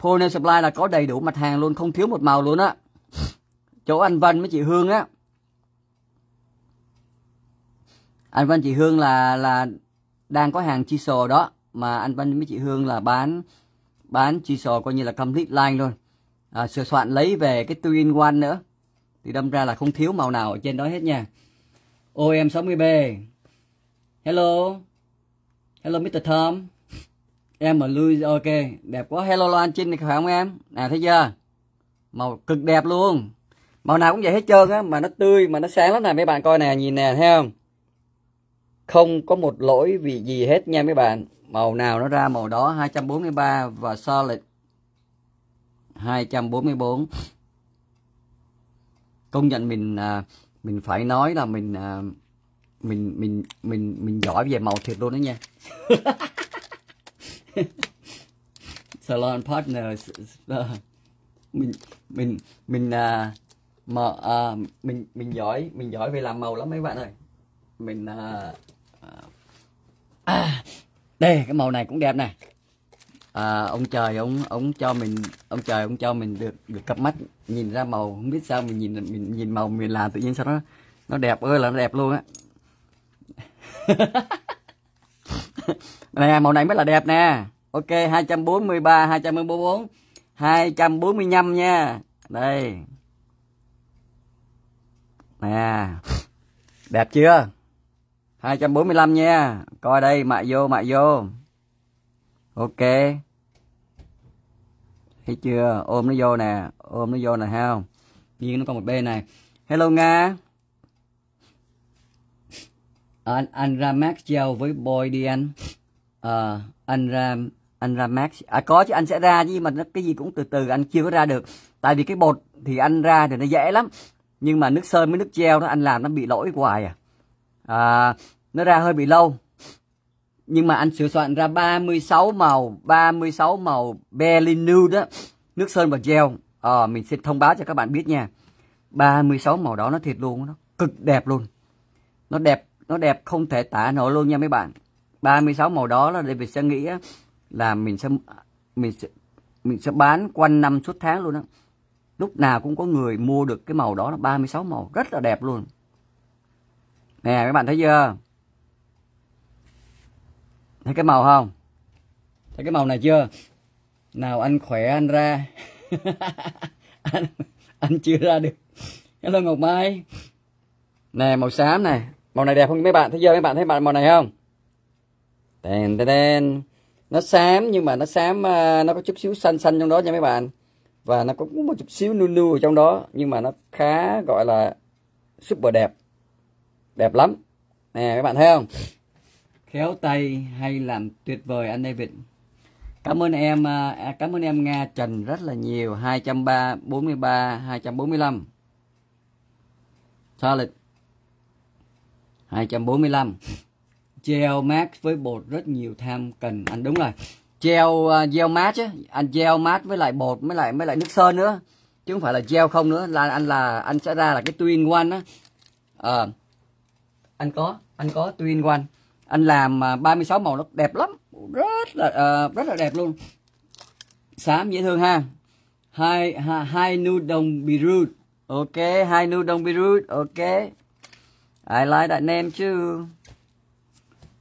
Pro Nail Supply là có đầy đủ mặt hàng luôn không thiếu một màu luôn á chỗ anh Văn với chị Hương á anh Văn chị Hương là là đang có hàng chi sò đó mà anh Văn với chị Hương là bán bán chi sò coi như là complete line luôn à, sửa soạn lấy về cái twin one nữa thì đâm ra là không thiếu màu nào ở trên đó hết nha OM60B Hello Hello Mr. Thơm Em ở Louis Ok Đẹp quá Hello Loan Trinh phải không em Nè thấy chưa Màu cực đẹp luôn Màu nào cũng vậy hết trơn á Mà nó tươi Mà nó sáng lắm nè Mấy bạn coi nè Nhìn nè thấy không Không có một lỗi vì gì hết nha mấy bạn Màu nào nó ra màu đó 243 và solid 244 Công nhận mình à, mình phải nói là mình à, mình mình mình mình giỏi về màu thiệt luôn đó nha salon partner à, mình mình mình à, mà à, mình mình giỏi mình giỏi về làm màu lắm mấy bạn ơi mình à, à, đây cái màu này cũng đẹp này à, ông trời ông ông cho mình ông trời ông cho mình được được cặp mắt nhìn ra màu không biết sao mình nhìn mình nhìn màu mình làm tự nhiên sao nó nó đẹp ơi là nó đẹp luôn á này màu này mới là đẹp nè ok 243 244 245 nha đây nè đẹp chưa 245 nha coi đây mại vô mại vô ok thấy chưa ôm nó vô nè ôm nó vô nè ha không nhiên nó còn một bên này hello nga à, anh anh ra max giao với boy đi anh à, anh ra anh ra max à có chứ anh sẽ ra nhưng mà nó cái gì cũng từ từ anh chưa có ra được tại vì cái bột thì anh ra thì nó dễ lắm nhưng mà nước sơn với nước gel đó anh làm nó bị lỗi hoài à, à nó ra hơi bị lâu nhưng mà anh sửa soạn ra 36 màu 36 màu Berlin Nude đó nước sơn và gel à, mình xin thông báo cho các bạn biết nha 36 màu đó nó thiệt luôn nó cực đẹp luôn nó đẹp nó đẹp không thể tả nổi luôn nha mấy bạn 36 màu đó là để mình sẽ nghĩ là mình sẽ mình sẽ mình sẽ bán quanh năm suốt tháng luôn đó lúc nào cũng có người mua được cái màu đó là 36 màu rất là đẹp luôn nè các bạn thấy chưa thấy cái màu không thấy cái màu này chưa nào anh khỏe anh ra anh, anh chưa ra được hello ngọc mai nè màu xám này màu này đẹp không mấy bạn thấy giờ mấy bạn thấy bạn màu này không đen đen nó xám nhưng mà nó xám à, nó có chút xíu xanh xanh trong đó nha mấy bạn và nó có một chút xíu nu nu ở trong đó nhưng mà nó khá gọi là super đẹp đẹp lắm nè các bạn thấy không khéo tay hay làm tuyệt vời anh David cảm ơn em à, à, cảm ơn em Nga Trần rất là nhiều 243 245 Solid 245 gel mát với bột rất nhiều tham cần anh đúng rồi gel uh, à, gel mát chứ anh gel mát với lại bột với lại với lại nước sơn nữa chứ không phải là gel không nữa là anh là anh sẽ ra là cái twin one á à, anh có anh có twin one anh làm 36 à, màu nó đẹp lắm rất là uh, rất là đẹp luôn xám dễ thương ha hai hai, hai nu đồng beirut ok hai nu đồng beirut ok I like that name chứ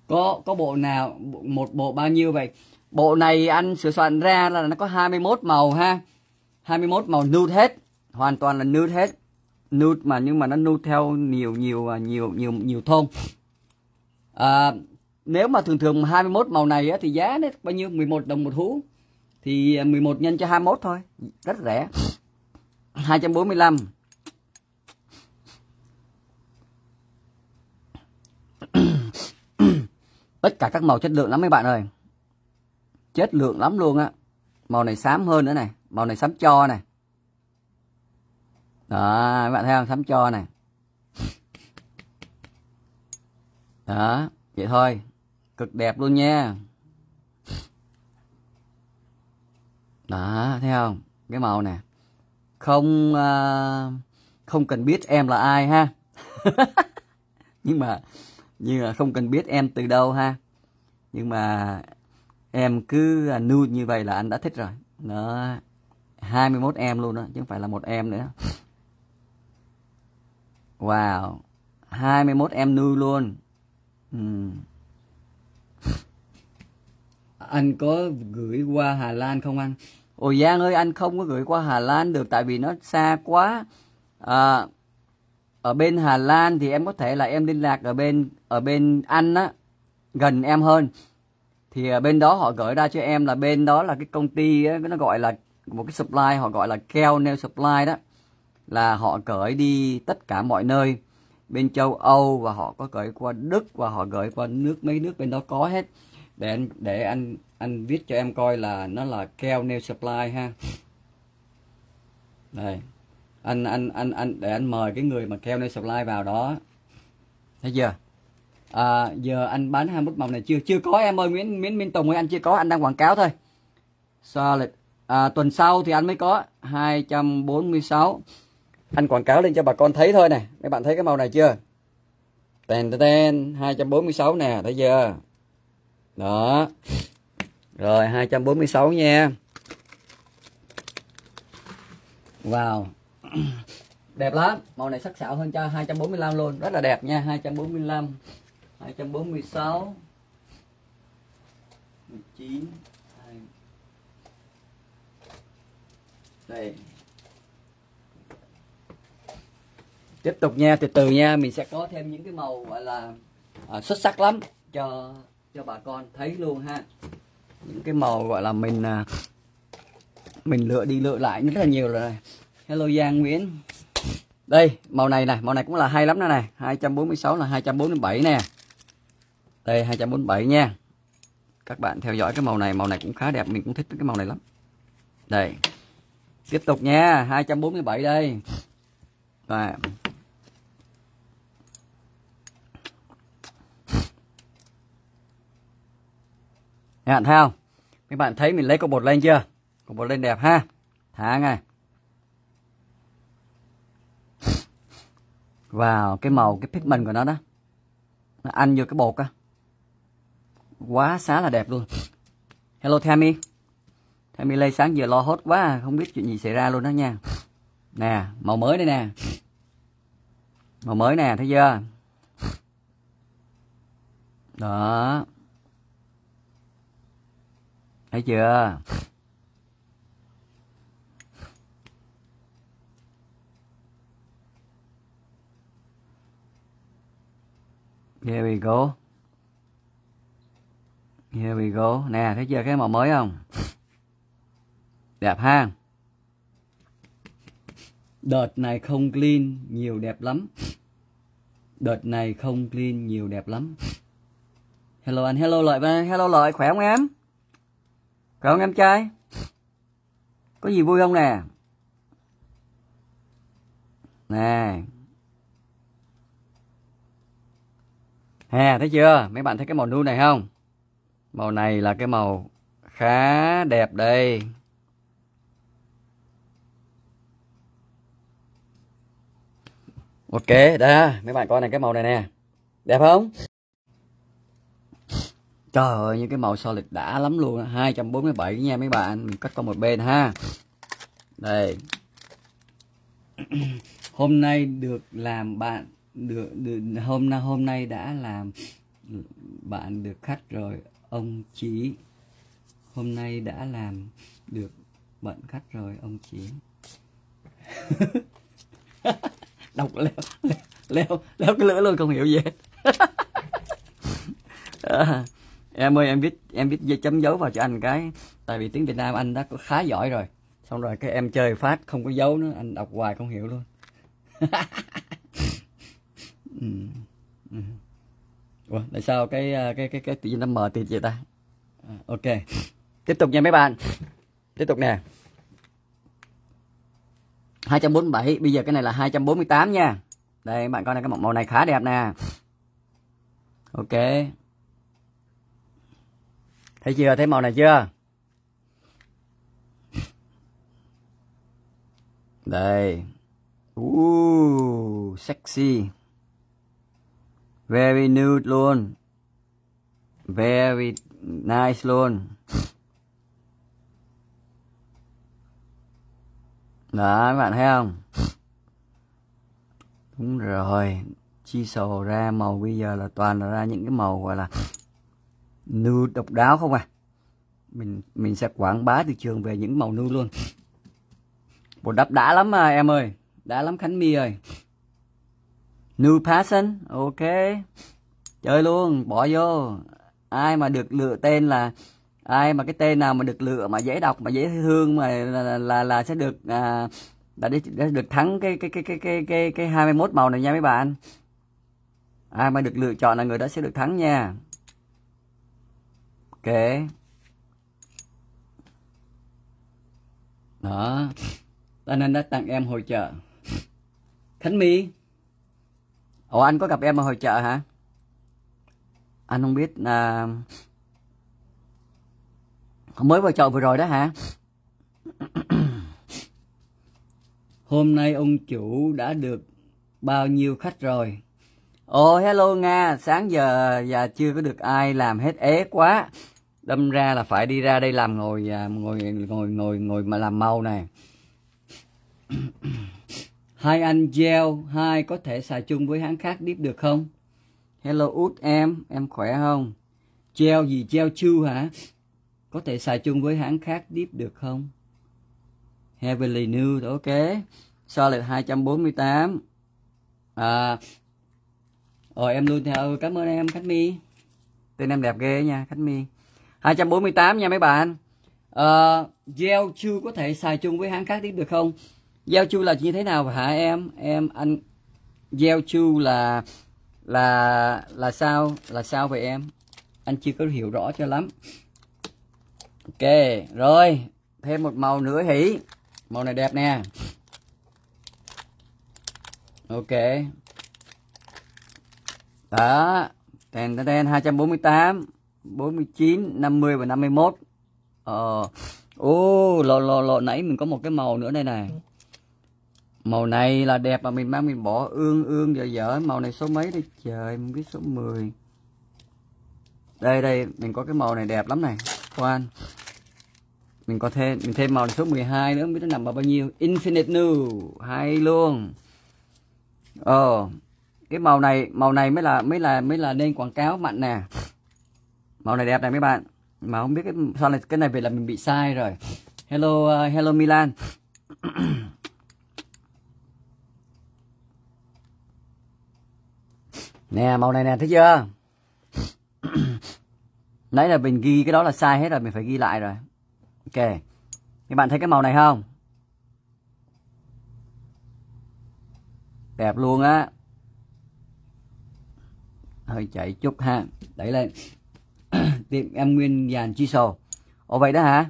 có có bộ nào một bộ bao nhiêu vậy bộ này anh sửa soạn ra là nó có 21 màu ha 21 màu nude hết hoàn toàn là nude hết nude mà nhưng mà nó nude theo nhiều nhiều à, nhiều nhiều nhiều thôn à, nếu mà thường thường 21 màu này á, thì giá đấy bao nhiêu 11 đồng một hú thì 11 ờ, nhân cho 21 thôi rất rẻ 245 tất cả các màu chất lượng lắm mấy bạn ơi chất lượng lắm luôn á màu này xám hơn nữa này màu này xám cho này đó các bạn thấy không xám cho này đó vậy thôi cực đẹp luôn nha đó thấy không cái màu nè không uh, không cần biết em là ai ha nhưng mà nhưng mà không cần biết em từ đâu ha nhưng mà em cứ à, nude như vậy là anh đã thích rồi nó 21 em luôn đó chứ không phải là một em nữa wow 21 em nude luôn Ừ. Anh có gửi qua Hà Lan không anh? Ồ Giang ơi anh không có gửi qua Hà Lan được tại vì nó xa quá. À, ở bên Hà Lan thì em có thể là em liên lạc ở bên ở bên Anh á gần em hơn. Thì ở à, bên đó họ gửi ra cho em là bên đó là cái công ty á, nó gọi là một cái supply họ gọi là keo nail supply đó là họ gửi đi tất cả mọi nơi bên châu Âu và họ có gửi qua Đức và họ gửi qua nước mấy nước bên đó có hết để anh để anh anh viết cho em coi là nó là keo nail supply ha đây anh anh anh anh để anh mời cái người mà keo nail supply vào đó thấy chưa à, giờ anh bán hai bút màu này chưa chưa có em ơi Nguyễn Nguyễn Minh Tùng ơi anh chưa có anh đang quảng cáo thôi solid à, tuần sau thì anh mới có 246 anh quảng cáo lên cho bà con thấy thôi nè mấy bạn thấy cái màu này chưa ten ten 246 nè thấy chưa đó rồi 246 nha wow đẹp lắm màu này sắc sảo hơn cho 245 luôn rất là đẹp nha 245 246 19 2. đây tiếp tục nha từ từ nha mình sẽ có thêm những cái màu gọi là à, xuất sắc lắm cho cho bà con thấy luôn ha những cái màu gọi là mình à, mình lựa đi lựa lại rất là nhiều rồi hello Giang Nguyễn đây màu này này màu này cũng là hay lắm đây này 246 là 247 nè đây 247 nha các bạn theo dõi cái màu này màu này cũng khá đẹp mình cũng thích cái màu này lắm đây tiếp tục nha 247 đây và các bạn thấy không các bạn thấy mình lấy cục bột lên chưa cục bột lên đẹp ha tháng này vào cái màu cái pigment của nó đó nó ăn vô cái bột á quá xá là đẹp luôn hello Tammy Tammy lấy sáng giờ lo hốt quá không biết chuyện gì xảy ra luôn đó nha nè màu mới đây nè màu mới nè thấy chưa đó thấy chưa here we go here we go nè thấy chưa cái màu mới không đẹp ha đợt này không clean nhiều đẹp lắm đợt này không clean nhiều đẹp lắm hello anh hello lợi hello lợi khỏe không em phải không em trai? Có gì vui không nè? Nè. Hè, thấy chưa? Mấy bạn thấy cái màu nu này không? Màu này là cái màu khá đẹp đây. Ok, đó, mấy bạn coi này cái màu này nè. Đẹp không? trời ơi những cái màu solid đã lắm luôn 247 nha mấy bạn mình cắt qua một bên ha đây hôm nay được làm bạn được, được hôm nay hôm nay đã làm bạn được khách rồi ông chí hôm nay đã làm được bận khách rồi ông chí đọc leo leo leo, cái lưỡi luôn không hiểu gì à em ơi em biết em biết chấm dấu vào cho anh cái tại vì tiếng việt nam anh đã có khá giỏi rồi xong rồi cái em chơi phát không có dấu nữa anh đọc hoài không hiểu luôn ừ. Ừ. Ủa, tại sao cái à, cái cái cái tự nhiên nó mờ tiệt vậy ta à, ok tiếp tục nha mấy bạn tiếp tục nè 247 bây giờ cái này là 248 nha đây bạn coi này cái màu này khá đẹp nè ok thấy chưa thấy màu này chưa đây uh, sexy very nude luôn very nice luôn đó các bạn thấy không đúng rồi chi sầu ra màu bây giờ là toàn là ra những cái màu gọi là nưu độc đáo không à mình mình sẽ quảng bá thị trường về những màu nưu luôn bộ đắp đã lắm à em ơi đã lắm khánh my ơi new passion ok chơi luôn bỏ vô ai mà được lựa tên là ai mà cái tên nào mà được lựa mà dễ đọc mà dễ thương mà là là, là, sẽ được à, đã để, để được thắng cái cái cái cái cái cái cái 21 màu này nha mấy bạn ai mà được lựa chọn là người đó sẽ được thắng nha ok đó anh anh đã tặng em hồi chợ khánh my ồ anh có gặp em ở hồi chợ hả anh không biết là mới vào chợ vừa rồi đó hả hôm nay ông chủ đã được bao nhiêu khách rồi ồ oh, hello nga sáng giờ và chưa có được ai làm hết ế quá đâm ra là phải đi ra đây làm ngồi à, ngồi ngồi ngồi ngồi mà làm màu này hai anh gel hai có thể xài chung với hãng khác deep được không hello út em em khỏe không gel gì gel chu hả có thể xài chung với hãng khác deep được không heavenly new ok Solid 248 à, Rồi ờ, em luôn theo cảm ơn em Khánh Mi Tên em đẹp ghê nha Khánh Mi 248 nha mấy bạn à, ờ, gieo chu có thể xài chung với hãng khác tiếp được không gieo chu là như thế nào hả em em anh gieo chu là là là sao là sao vậy em anh chưa có hiểu rõ cho lắm ok rồi thêm một màu nữa hỉ màu này đẹp nè ok đó ten ten ten hai trăm bốn mươi tám 49 50 và 51 ờ ô lò lò lò nãy mình có một cái màu nữa đây này màu này là đẹp mà mình mang mình bỏ ương ương dở dở màu này số mấy đây trời mình biết số 10 đây đây mình có cái màu này đẹp lắm này khoan mình có thêm mình thêm màu số 12 nữa không biết nó nằm vào bao nhiêu infinite new hay luôn ờ cái màu này màu này mới là mới là mới là nên quảng cáo mạnh nè màu này đẹp này mấy bạn mà không biết cái sao này cái này về là mình bị sai rồi hello uh, hello Milan nè màu này nè thấy chưa nãy là mình ghi cái đó là sai hết rồi mình phải ghi lại rồi ok các bạn thấy cái màu này không đẹp luôn á hơi chạy chút ha đẩy lên tiệm em nguyên dàn chi sầu ồ vậy đó hả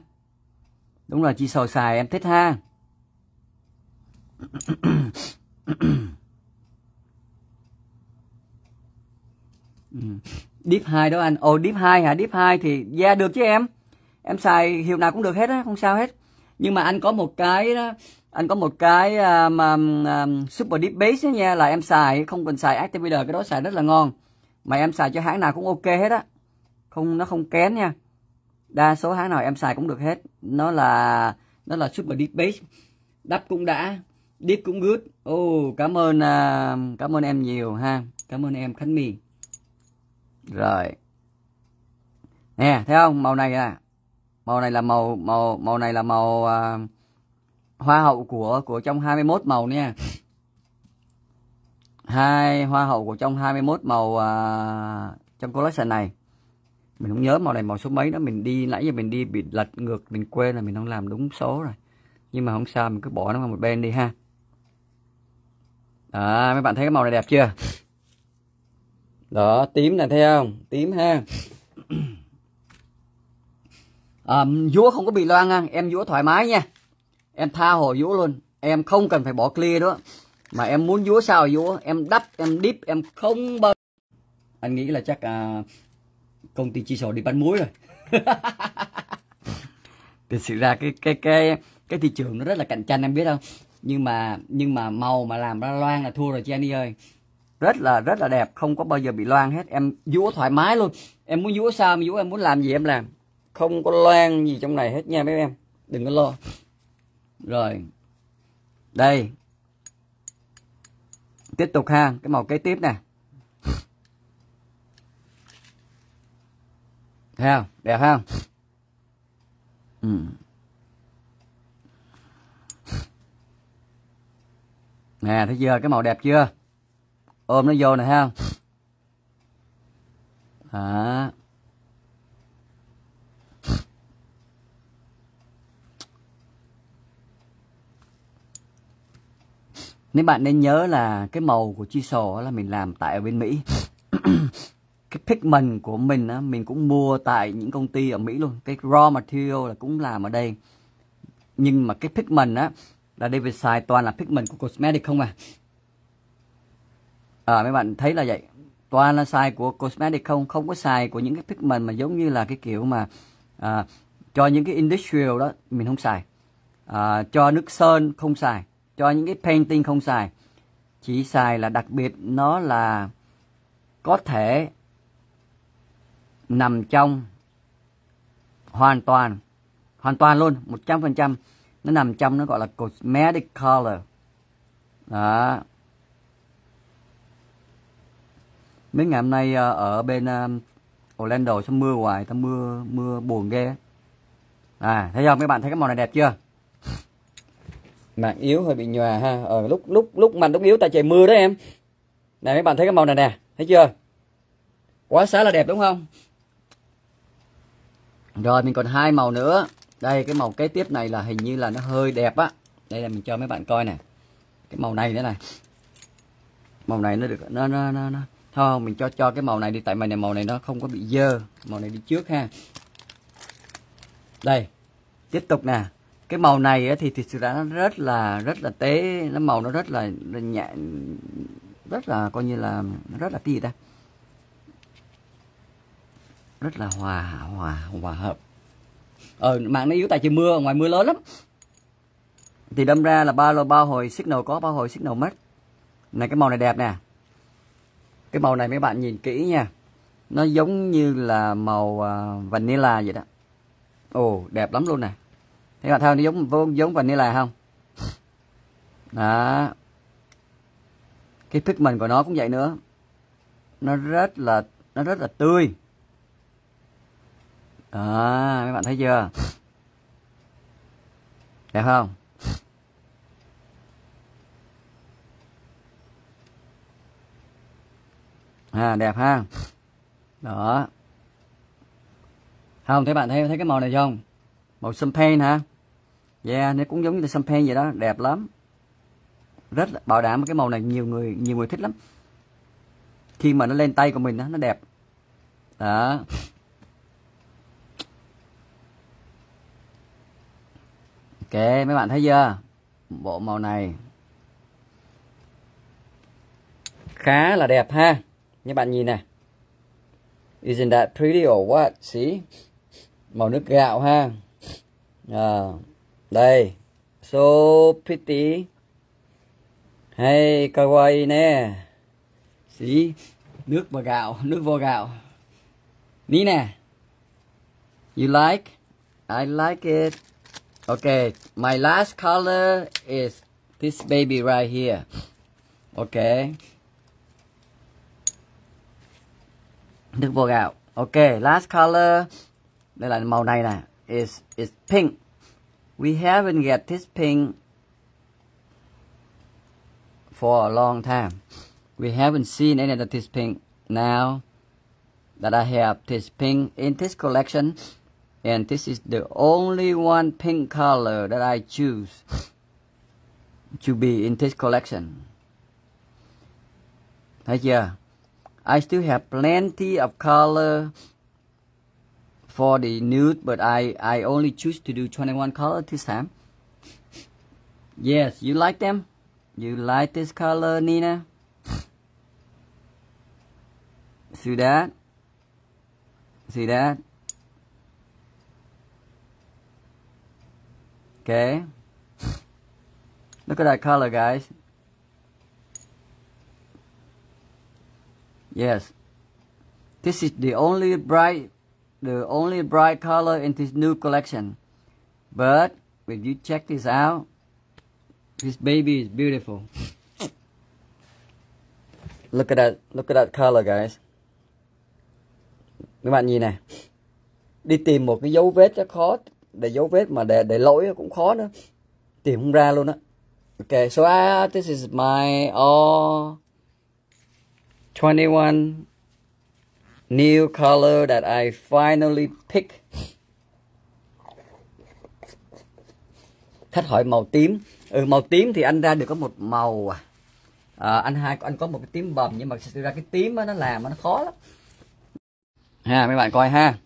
đúng là chi sầu xài em thích ha Deep 2 đó anh. Ồ oh, Deep 2 hả? Deep 2 thì da yeah, được chứ em. Em xài hiệu nào cũng được hết á, không sao hết. Nhưng mà anh có một cái đó, anh có một cái à, mà um, um, Super Deep Base nha là em xài không cần xài Activator cái đó xài rất là ngon. Mà em xài cho hãng nào cũng ok hết á không nó không kén nha đa số hãng nào em xài cũng được hết nó là nó là super deep base đắp cũng đã deep cũng good ô oh, cảm ơn uh, cảm ơn em nhiều ha cảm ơn em khánh mì rồi nè thấy không màu này à màu này là màu màu màu này là màu uh, hoa hậu của của trong 21 màu nha hai hoa hậu của trong 21 màu uh, trong collection này mình không nhớ màu này màu số mấy đó mình đi nãy giờ mình đi bị lật ngược mình quên là mình không làm đúng số rồi nhưng mà không sao mình cứ bỏ nó vào một bên đi ha à mấy bạn thấy cái màu này đẹp chưa đó tím này thấy không tím ha à, dúa không có bị loang ăn em dúa thoải mái nha em tha hồ dúa luôn em không cần phải bỏ clear đó mà em muốn dúa sao dúa em đắp em đíp em không bao anh nghĩ là chắc à, công ty chi sổ đi bán muối rồi thực sự ra cái cái cái cái thị trường nó rất là cạnh tranh em biết không nhưng mà nhưng mà màu mà làm ra loan là thua rồi chị Annie ơi rất là rất là đẹp không có bao giờ bị loan hết em vúa thoải mái luôn em muốn vúa sao em vúa em muốn làm gì em làm không có loan gì trong này hết nha mấy em đừng có lo rồi đây tiếp tục ha cái màu kế tiếp nè Thấy không? Đẹp không? Ừ. Nè, thấy chưa? Cái màu đẹp chưa? Ôm nó vô nè thấy không? Đó. Nếu bạn nên nhớ là cái màu của sò là mình làm tại ở bên Mỹ cái pigment của mình á, mình cũng mua tại những công ty ở Mỹ luôn cái raw material là cũng làm ở đây nhưng mà cái pigment á là David xài toàn là pigment của cosmetic không à à mấy bạn thấy là vậy toàn là xài của cosmetic không không có xài của những cái pigment mà giống như là cái kiểu mà à, cho những cái industrial đó mình không xài à, cho nước sơn không xài cho những cái painting không xài chỉ xài là đặc biệt nó là có thể nằm trong hoàn toàn hoàn toàn luôn 100% nó nằm trong nó gọi là cosmetic color đó mấy ngày hôm nay ờ, ở bên ờ, Orlando sao mưa hoài tao mưa mưa buồn ghê à thấy không mấy bạn thấy cái màu này đẹp chưa mạng yếu hơi bị nhòa ha ở ờ, lúc lúc lúc mạnh lúc yếu tại trời mưa đó em này mấy bạn thấy cái màu này nè thấy chưa quá xá là đẹp đúng không rồi mình còn hai màu nữa đây cái màu kế tiếp này là hình như là nó hơi đẹp á đây là mình cho mấy bạn coi nè cái màu này nữa này màu này nó được nó nó nó, nó. thôi không mình cho cho cái màu này đi tại mày này màu này nó không có bị dơ màu này đi trước ha đây tiếp tục nè cái màu này thì thì sự ra nó rất là rất là tế nó màu nó rất là nhẹ rất là coi như là rất là cái gì ta rất là hòa hòa hòa hợp ờ mạng nó yếu tại trời mưa ngoài mưa lớn lắm thì đâm ra là bao bao hồi signal có bao hồi signal mất này cái màu này đẹp nè cái màu này mấy bạn nhìn kỹ nha nó giống như là màu uh, vanilla vậy đó ồ đẹp lắm luôn nè thấy bạn thấy nó giống vô giống vanilla không đó cái pigment của nó cũng vậy nữa nó rất là nó rất là tươi à, mấy bạn thấy chưa đẹp không à đẹp ha đó không thấy bạn thấy thấy cái màu này không màu champagne hả yeah nó cũng giống như là champagne vậy đó đẹp lắm rất là, bảo đảm cái màu này nhiều người nhiều người thích lắm khi mà nó lên tay của mình đó, nó đẹp đó Ok, mấy bạn thấy chưa? Bộ màu này khá là đẹp ha. Như bạn nhìn này. Isn't that pretty or what? See? Màu nước gạo ha. À, đây. So pretty. Hey, kawaii nè. See? Nước và gạo, nước vô gạo. Nina. You like? I like it. Okay, my last color is this baby right here. Okay. look vô out. Okay, last color. Đây là màu này nè. Is is pink. We haven't get this pink for a long time. We haven't seen any of this pink now that I have this pink in this collection and this is the only one pink color that I choose to be in this collection thấy yeah, I still have plenty of color for the nude but I I only choose to do 21 color this time yes you like them you like this color Nina see that see that Okay. Look at that color, guys. Yes. This is the only bright the only bright color in this new collection. But when you check this out, this baby is beautiful. Look at that, look at that color guys. Các bạn nhìn này. Đi tìm một cái dấu vết cho khó để dấu vết mà để để lỗi cũng khó nữa tìm không ra luôn á ok so I, uh, this is my all 21 new color that I finally pick khách hỏi màu tím ừ màu tím thì anh ra được có một màu à à, anh hai anh có một cái tím bầm nhưng mà thực ra cái tím đó, nó làm nó khó lắm ha mấy bạn coi ha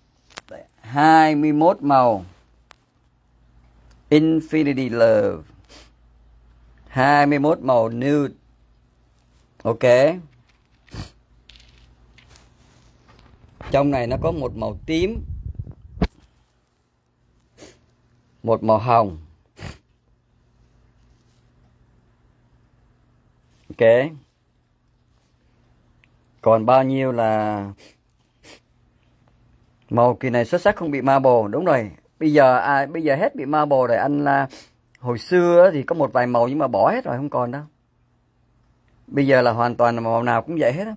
21 màu Infinity Love 21 màu nude Ok Trong này nó có một màu tím Một màu hồng Ok Còn bao nhiêu là Màu kỳ này xuất sắc không bị ma bồ Đúng rồi bây giờ à, bây giờ hết bị marble rồi anh là hồi xưa thì có một vài màu nhưng mà bỏ hết rồi không còn đâu bây giờ là hoàn toàn màu nào cũng vậy hết á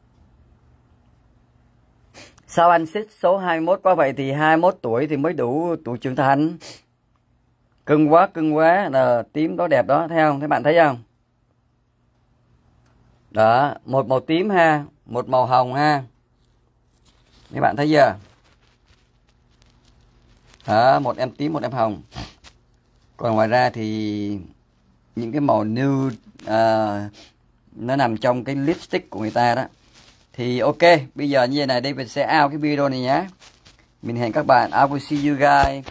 sao anh xích số 21 quá vậy thì 21 tuổi thì mới đủ tuổi trưởng thành cưng quá cưng quá là tím đó đẹp đó thấy không thấy bạn thấy không đó một màu tím ha một màu hồng ha các bạn thấy chưa đó, một em tím một em hồng còn ngoài ra thì những cái màu nude uh, nó nằm trong cái lipstick của người ta đó thì ok bây giờ như thế này đây mình sẽ out cái video này nhé mình hẹn các bạn I will see you guys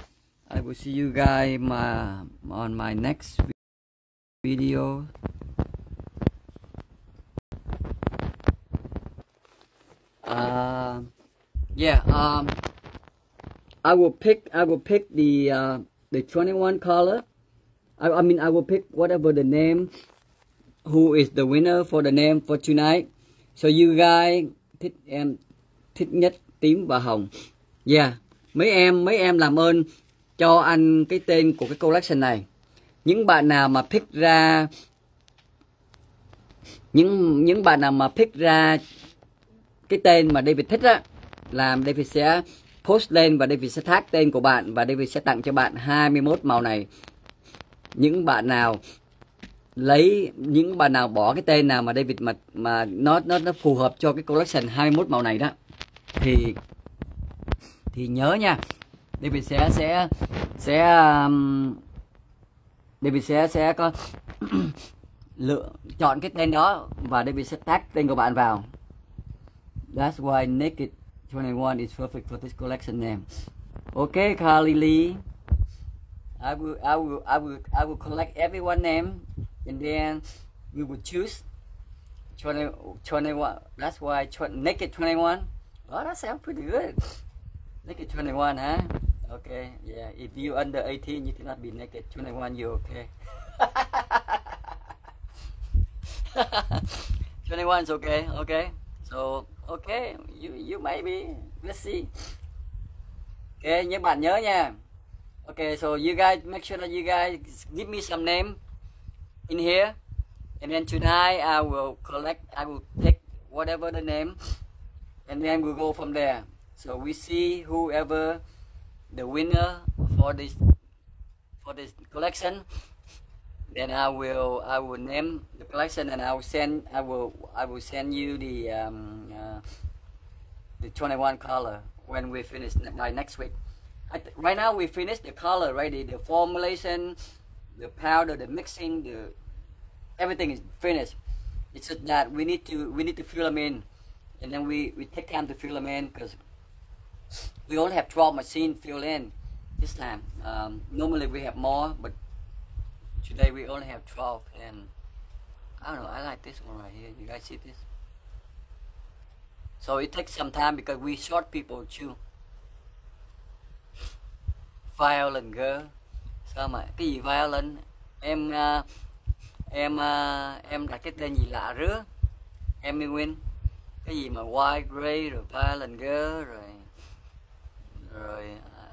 I will see you guys my on my next video uh, yeah um I will pick I will pick the uh, the 21 color. I, I mean I will pick whatever the name who is the winner for the name for tonight. So you guys thích em thích nhất tím và hồng. Yeah, mấy em mấy em làm ơn cho anh cái tên của cái collection này. Những bạn nào mà pick ra những những bạn nào mà pick ra cái tên mà David thích á làm David sẽ post lên và David sẽ tag tên của bạn và David sẽ tặng cho bạn 21 màu này. Những bạn nào lấy những bạn nào bỏ cái tên nào mà David mà mà nó nó nó phù hợp cho cái collection 21 màu này đó thì thì nhớ nha. David sẽ sẽ sẽ um, David sẽ sẽ có lựa chọn cái tên đó và David sẽ tag tên của bạn vào. That's why naked 21 is perfect for this collection name. Okay, Lee. I will, I will, I will, I will collect everyone name, and then we will choose 20, 21. That's why 20, naked 21. Oh, that sounds pretty good. Naked 21, huh? Okay, yeah. If you under 18, you cannot be naked 21. You okay? 21 is okay. Okay, so ok you you maybe let's see ok nhưng bạn nhớ nha ok so you guys make sure that you guys give me some name in here and then tonight I will collect I will take whatever the name and then we'll go from there so we see whoever the winner for this for this collection then I will I will name the collection and I will send I will I will send you the um, uh, the 21 color when we finish by next week. right now we finished the color ready the formulation, the powder, the mixing, the everything is finished. It's just that we need to we need to fill them in, and then we we take time to fill them in because we only have 12 machine fill in this time. Um, normally we have more, but Today we only have 12 and I don't know, I like this one right here. You guys see this? So it takes some time because we short people too. Violent girl. Sao mà cái gì violent? Em uh, em uh, em đặt cái tên gì lạ rứa. Em Nguyên. Cái gì mà white grey rồi violent girl rồi rồi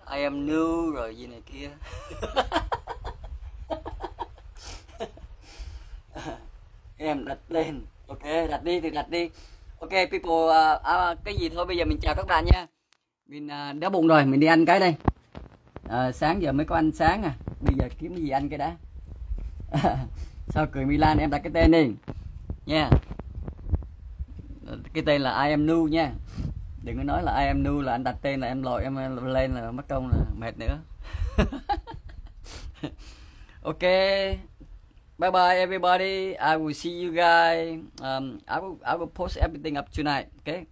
à, I am new rồi gì này kia. em đặt lên ok đặt đi thì đặt đi ok people uh, à, cái gì thôi bây giờ mình chào các bạn nha mình uh, à, đói bụng rồi mình đi ăn cái đây uh, sáng giờ mới có ăn sáng à bây giờ kiếm cái gì ăn cái đã sao cười Milan em đặt cái tên đi nha cái tên là I am new nha đừng có nói là I am new là anh đặt tên là em lội em lên là mất công là mệt nữa ok bye bye everybody i will see you guys um i will i will post everything up tonight okay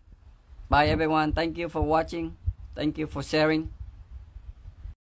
bye everyone thank you for watching thank you for sharing